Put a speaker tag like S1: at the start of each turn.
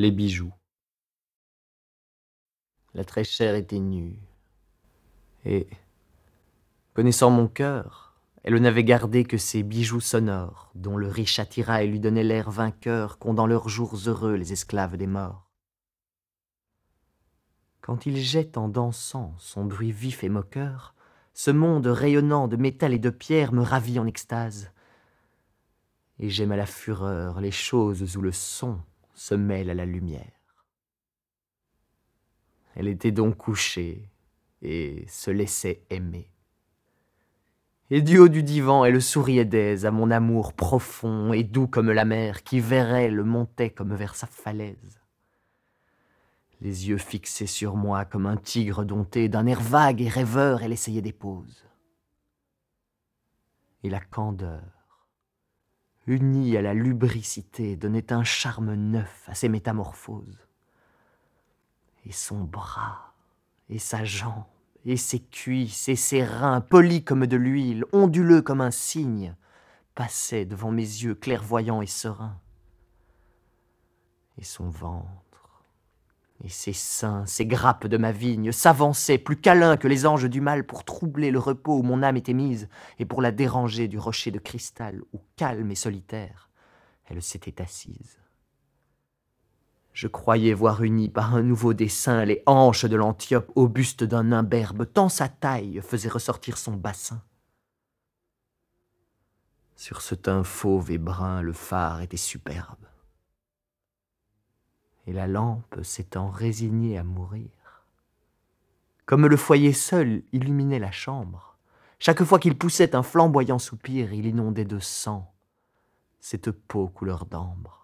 S1: les bijoux.
S2: La très chère était nue. Et, connaissant mon cœur, elle n'avait gardé que ces bijoux sonores, dont le riche et lui donnait l'air vainqueur qu'ont dans leurs jours heureux les esclaves des morts. Quand il jette en dansant son bruit vif et moqueur, ce monde rayonnant de métal et de pierre me ravit en extase. Et j'aime à la fureur les choses où le son se mêle à la lumière. Elle était donc couchée et se laissait aimer. Et du haut du divan, elle souriait d'aise à mon amour profond et doux comme la mer qui verrait le montait comme vers sa falaise. Les yeux fixés sur moi comme un tigre dompté, d'un air vague et rêveur, elle essayait des poses. Et la candeur Unis à la lubricité, donnait un charme neuf à ses métamorphoses. Et son bras, et sa jambe, et ses cuisses, et ses reins, polis comme de l'huile, onduleux comme un cygne, passaient devant mes yeux clairvoyants et sereins. Et son vent... Et ces seins, ces grappes de ma vigne s'avançaient, plus câlins que les anges du mal, pour troubler le repos où mon âme était mise, et pour la déranger du rocher de cristal où, calme et solitaire, elle s'était assise. Je croyais voir unis par un nouveau dessin les hanches de l'Antiope au buste d'un imberbe, tant sa taille faisait ressortir son bassin. Sur ce teint fauve et brun, le phare était superbe et la lampe s'étant résignée à mourir. Comme le foyer seul illuminait la chambre, chaque fois qu'il poussait un flamboyant soupir, il inondait de sang cette peau couleur d'ambre.